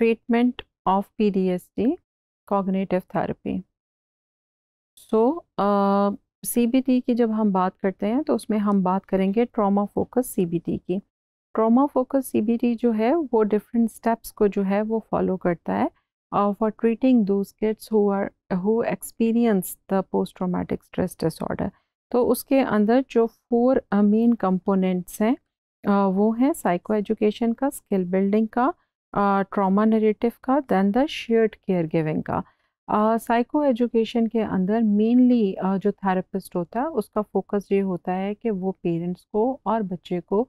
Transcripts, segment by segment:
treatment of PDSD cognitive therapy. So uh, CBT की जब हम बात करते हैं तो उसमें हम बात करेंगे ट्रॉमा फोकस CBT की ट्रॉमा फोकस सीबीटी जो है वो डिफरेंट स्टेप्स को जो है वो फॉलो करता है for treating those kids who are who experience the post traumatic stress disorder तो उसके अंदर जो फोर मेन कंपोनेंट्स हैं uh, वो हैं साइको एजुकेशन का स्किल बिल्डिंग का ट्रॉमा नरेटिव का then the shared care giving का साइको uh, एजुकेशन के अंदर मेनली uh, जो थेरेपिस्ट होता है उसका फोकस ये होता है कि वो पेरेंट्स को और बच्चे को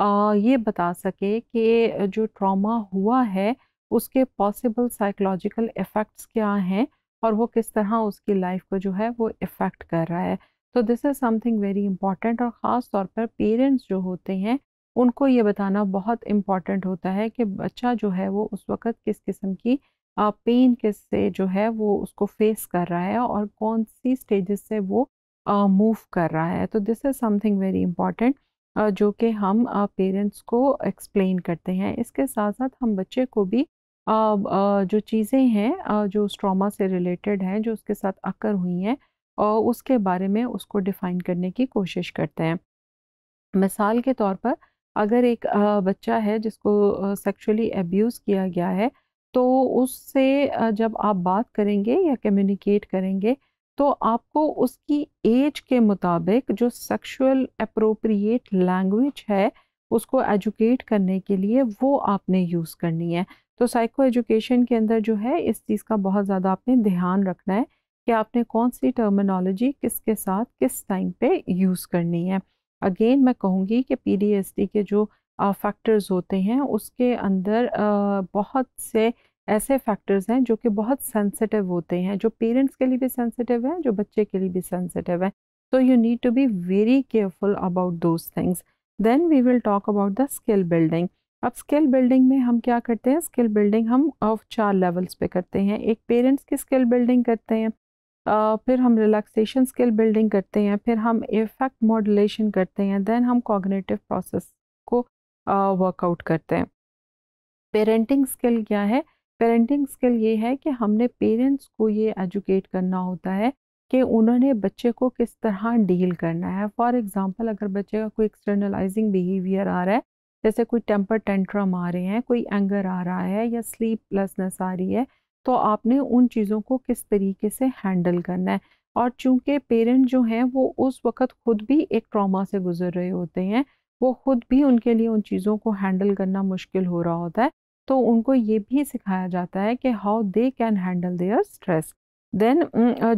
uh, ये बता सके कि जो ट्रॉमा हुआ है उसके पॉसिबल साइकोलॉजिकल इफ़ेक्ट्स क्या हैं और वो किस तरह उसकी लाइफ को जो है वो इफ़ेक्ट कर रहा है तो this is something very important और ख़ास तौर पर पेरेंट्स जो होते हैं उनको ये बताना बहुत इम्पॉर्टेंट होता है कि बच्चा जो है वो उस वक़्त किस किस्म की पेन किस से जो है वो उसको फेस कर रहा है और कौन सी स्टेजेस से वो मूव कर रहा है तो this is something very important जो कि हम पेरेंट्स को एक्सप्लेन करते हैं इसके साथ साथ हम बच्चे को भी जो चीज़ें हैं जो उस ट्रामा से रिलेटेड हैं जो उसके साथ आकर हुई हैं और उसके बारे में उसको डिफ़ाइन करने की कोशिश करते हैं मिसाल के तौर पर अगर एक बच्चा है जिसको सेक्सुअली एब्यूज़ किया गया है तो उससे जब आप बात करेंगे या कम्युनिकेट करेंगे तो आपको उसकी एज के मुताबिक जो सेक्सुअल अप्रोप्रिएट लैंग्वेज है उसको एजुकेट करने के लिए वो आपने यूज़ करनी है तो साइको एजुकेशन के अंदर जो है इस चीज़ का बहुत ज़्यादा आपने ध्यान रखना है कि आपने कौन सी टर्मिनोलॉजी किसके साथ किस टाइम पे यूज़ करनी है अगेन मैं कहूँगी कि पी के जो फैक्टर्स होते हैं उसके अंदर बहुत से ऐसे फैक्टर्स हैं जो कि बहुत सेंसिटिव होते हैं जो पेरेंट्स के लिए भी सेंसिटिव हैं जो बच्चे के लिए भी सेंसिटिव हैं so you need to be very careful about those things then we will talk about the skill building अब स्किल बिल्डिंग में हम क्या करते हैं स्किल बिल्डिंग हम ऑफ चार लेवल्स पे करते हैं एक पेरेंट्स की स्किल बिल्डिंग करते हैं फिर हम रिलैक्सेशन स्किल बिल्डिंग करते हैं फिर हम इफेक्ट मॉडुलेशन करते हैं देन हम कॉग्नेटिव प्रोसेस को वर्कआउट करते हैं पेरेंटिंग स्किल क्या है पेरेंटिंग स्किल ये है कि हमने पेरेंट्स को ये एजुकेट करना होता है कि उन्होंने बच्चे को किस तरह डील करना है फॉर एग्ज़ाम्पल अगर बच्चे का कोई एक्सटर्नलाइजिंग बिहेवियर आ रहा है जैसे कोई टेम्पर टेंट्रम आ रहे हैं कोई एंगर आ रहा है या स्लीपलेसनेस आ रही है तो आपने उन चीज़ों को किस तरीके से हैंडल करना है और चूंकि पेरेंट जो हैं वो उस वक्त खुद भी एक ट्रॉमा से गुजर रहे होते हैं वो खुद भी उनके लिए उन चीज़ों को हैंडल करना मुश्किल हो रहा होता है तो उनको ये भी सिखाया जाता है कि how they can handle their stress then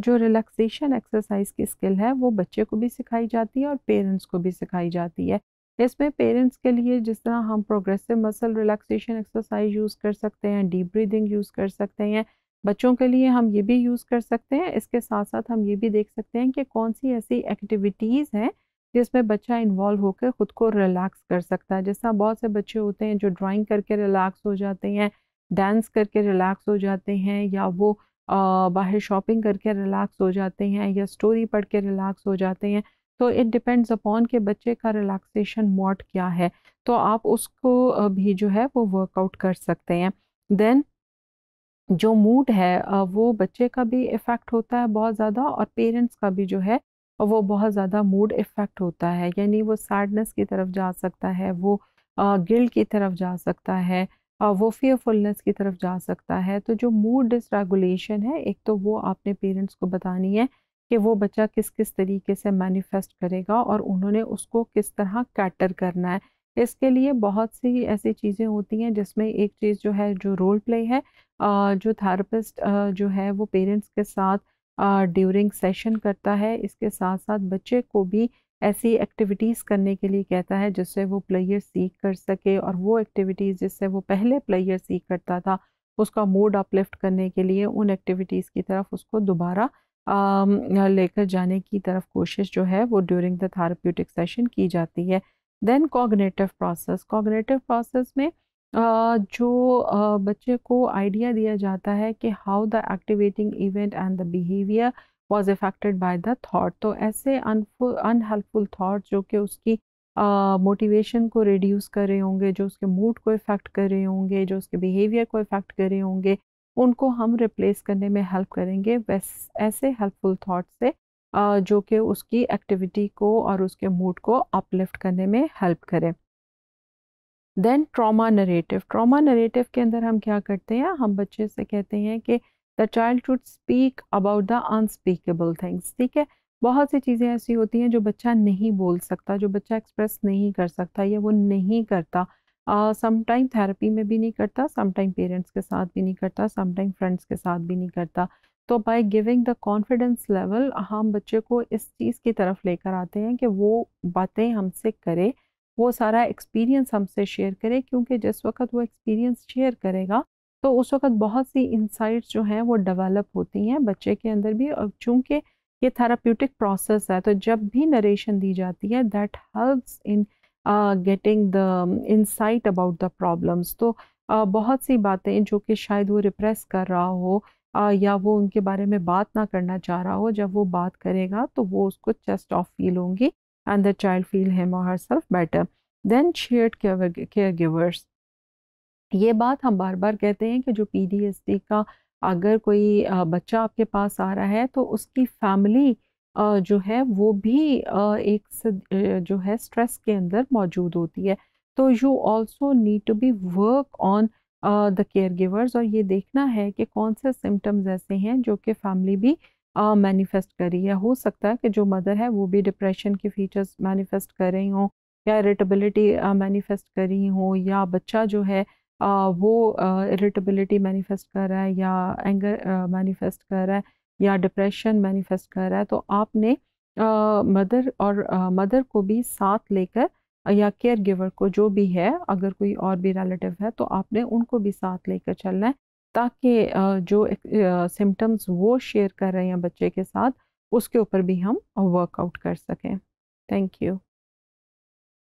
जो रिलैक्सेशन एक्सरसाइज की स्किल है वो बच्चे को भी सिखाई जाती है और पेरेंट्स को भी सिखाई जाती है इसमें पेरेंट्स के लिए जिस तरह हम progressive muscle relaxation exercise use कर सकते हैं डीप ब्रीदिंग यूज़ कर सकते हैं बच्चों के लिए हम ये भी यूज़ कर सकते हैं इसके साथ साथ हम ये भी देख सकते हैं कि कौन सी ऐसी एक्टिविटीज़ हैं जिसमें बच्चा इन्वॉल्व होकर ख़ुद को रिलैक्स कर सकता है जैसा बहुत से बच्चे होते हैं जो ड्राइंग करके रिलैक्स हो जाते हैं डांस करके रिलैक्स हो जाते हैं या वो बाहर शॉपिंग करके रिलैक्स हो जाते हैं या स्टोरी पढ़ के रिलैक्स हो जाते हैं तो इट डिपेंड्स अपॉन के बच्चे का रिलैक्सेशन मॉड क्या है तो आप उसको भी जो है वो वर्कआउट कर सकते हैं देन जो मूड है वो बच्चे का भी इफ़ेक्ट होता है बहुत ज़्यादा और पेरेंट्स का भी जो है वो बहुत ज़्यादा मूड इफ़ेक्ट होता है यानी वो सैडनेस की तरफ जा सकता है वो गिल की तरफ जा सकता है वो फियरफुलनेस की तरफ जा सकता है तो जो मूड डिसरेगुलेशन है एक तो वो आपने पेरेंट्स को बतानी है कि वो बच्चा किस किस तरीके से मैनिफेस्ट करेगा और उन्होंने उसको किस तरह कैटर करना है इसके लिए बहुत सी ऐसी चीज़ें होती हैं जिसमें एक चीज़ जो है जो रोल प्ले है जो थेरेपिस्ट जो है वो पेरेंट्स के साथ ड्यूरिंग सेशन करता है इसके साथ साथ बच्चे को भी ऐसी एक्टिविटीज़ करने के लिए कहता है जिससे वो प्लेयर सीख कर सके और वो एक्टिविटीज़ जिससे वो पहले प्लेयर सीख करता था उसका मूड अपलिफ्ट करने के लिए उन एक्टिविटीज़ की तरफ उसको दोबारा लेकर जाने की तरफ कोशिश जो है वो ड्यूरिंग द थाराप्यूटिक सेशन की जाती है then cognitive process cognitive process में जो बच्चे को आइडिया दिया जाता है कि how the activating event and the behaviour was affected by the thought तो ऐसे अनहेल्पफुल थाट जो कि उसकी मोटिवेशन uh, को रिड्यूस कर रहे होंगे जो उसके मूड को इफ़ेक्ट कर रहे होंगे जो उसके बिहेवियर को इफ़ेक्ट कर रहे होंगे उनको हम रिप्लेस करने में हेल्प करेंगे वैस ऐसे हेल्पफुल थाट से जो कि उसकी एक्टिविटी को और उसके मूड को अपलिफ्ट करने में हेल्प करें then trauma narrative trauma narrative के अंदर हम क्या करते हैं हम बच्चे से कहते हैं कि the child should speak about the unspeakable things ठीक है बहुत सी चीज़ें ऐसी होती हैं जो बच्चा नहीं बोल सकता जो बच्चा एक्सप्रेस नहीं कर सकता या वो नहीं करता समटाइम टाइम थेरेपी में भी नहीं करता समटाइम पेरेंट्स के साथ भी नहीं करता समटाइम फ्रेंड्स के साथ भी नहीं करता तो by giving the confidence level हम बच्चे को इस चीज़ की तरफ लेकर आते हैं कि वो बातें हमसे करे वो सारा एक्सपीरियंस हमसे शेयर करे क्योंकि जिस वक्त वो एक्सपीरियंस शेयर करेगा तो उस वक्त बहुत सी इंसाइट्स जो हैं वो डेवलप होती हैं बच्चे के अंदर भी और चूँकि ये थेरापटिक प्रोसेस है तो जब भी नरेशन दी जाती है that helps in getting the insight about the problems तो uh, बहुत सी बातें जो कि शायद वो रिप्रेस कर रहा हो uh, या वो उनके बारे में बात ना करना चाह रहा हो जब वो बात करेगा तो वो उसको चेस्ट ऑफ फील होंगी and the child feel him और herself better then share care givers ये बात हम बार बार कहते हैं कि जो पी का अगर कोई uh, बच्चा आपके पास आ रहा है तो उसकी फैमिली जो है वो भी एक जो है स्ट्रेस के अंदर मौजूद होती है तो you also need to be work on the care givers और ये देखना है कि कौन से सिम्टम्स ऐसे हैं जो कि फैमिली भी मैनिफेस्ट uh, करी है हो सकता है कि जो मदर है वो भी डिप्रेशन के फीचर्स मैनिफेस्ट कर रही हों या इरिटेबिलिटी मैनिफेस्ट कर रही हों या बच्चा जो है uh, वो इरिटेबिलिटी मैनिफेस्ट कर रहा है या एंगर मैनिफेस्ट कर रहा है या डिप्रेशन मैनिफेस्ट कर रहा है तो आपने मदर और मदर को भी साथ लेकर या केयर गिवर को जो भी है अगर कोई और भी रिलेटिव है तो आपने उनको भी साथ लेकर चलना है ताकि जो सिम्टम्स वो शेयर कर रहे हैं बच्चे के साथ उसके ऊपर भी हम वर्कआउट कर सकें थैंक यू